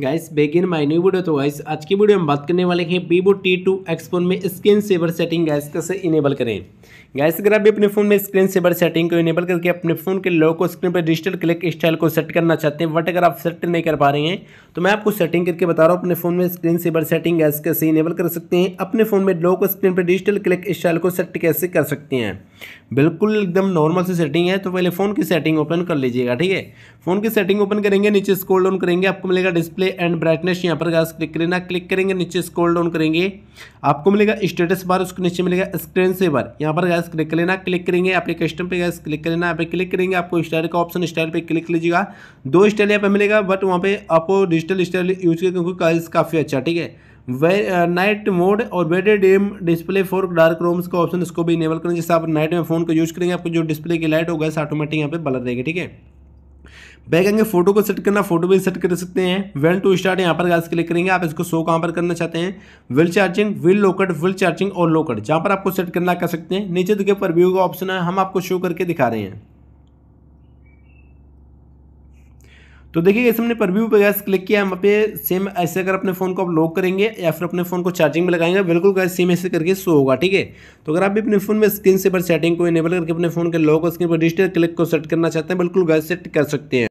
guys begin my new video तो guys आज की वीडियो में बात करने वाले हैं Vivo T two X phone में स्क्रीन सेवर सेटिंग गाइस कैसे इनेबल करें गाइस अगर आप भी अपने फ़ोन में स्क्रीन सेवर सेटिंग को इनेबल करके अपने फ़ोन के लोको को स्क्रीन पर डिजिटल क्लिक स्टाइल को सेट करना चाहते हैं बट अगर आप सेट नहीं कर पा रहे हैं तो मैं आपको सेटिंग करके बता रहा हूँ अपने फ़ोन में स्क्रीन सेवर सेटिंग गैस कैसे इनेबल कर सकते हैं अपने फ़ोन में लोको स्क्रीन पर डिजिटल क्लिक स्टाइल को सेट कैसे कर सकते हैं बिल्कुल एकदम नॉर्मल सी सेटिंग है तो पहले फ़ोन की सेटिंग ओपन कर लीजिएगा ठीक है फ़ोन की सेटिंग ओपन करेंगे नीचे स्कोल डाउन करेंगे आपको मिलेगा डिस्प्ले एंड ब्राइटनेस यहाँ पर गैस क्लिक करेंगे क्लिक करेंगे नीचे स्कोल डाउन करेंगे आपको मिलेगा स्टेटस बार उसके नीचे मिलेगा स्क्रीन सेवर यहाँ पर गैस क्लिक कर लेना क्लिक करेंगे आपके कस्टम पर गैस क्लिक कर लेना यहाँ क्लिक करेंगे आपको स्टाइल का ऑप्शन स्टाइल पे क्लिक लीजिएगा दो स्टाइल यहाँ पे मिलेगा बट वहाँ पे आपको डिजिटल स्टाइल यूज करें क्योंकि काफ़ी अच्छा ठीक है नाइट मोड uh, और better dim display for dark rooms का ऑप्शन इसको भी इनेबल करें जैसे आप नाइट में फ़ोन का यूज़ करेंगे आपको जो डिस्प्ले की लाइट होगा ऑटोमेटिक यहाँ पे बलर रहेगी ठीक है बैक आएंगे फोटो को सेट करना फोटो भी सेट कर सकते हैं वेल टू स्टार्ट यहाँ पर गाइस क्लिक करेंगे आप इसको शो कहाँ पर करना चाहते हैं while charging while locked while charging और लोकट जहाँ पर आपको सेट करना कर सकते हैं नीचे दिखे पर व्यू का ऑप्शन है हम आपको शो करके दिखा रहे हैं तो देखिए इस हमने परव्यू पे गैस क्लिक किया हम पे सेम ऐसे अगर अपने फ़ोन को आप लॉक करेंगे या फिर अपने फ़ोन को चार्जिंग में लगाएंगे बिल्कुल गैस सेम ऐसे करके शो होगा ठीक है तो अगर आप भी अपने फ़ोन में स्क्रीन से पर सेटिंग को इनेबल करके अपने फ़ोन के लॉक और स्क्रीन पर डिजिटल क्लिक को सेट करना चाहते हैं बिल्कुल गैस सेट कर सकते हैं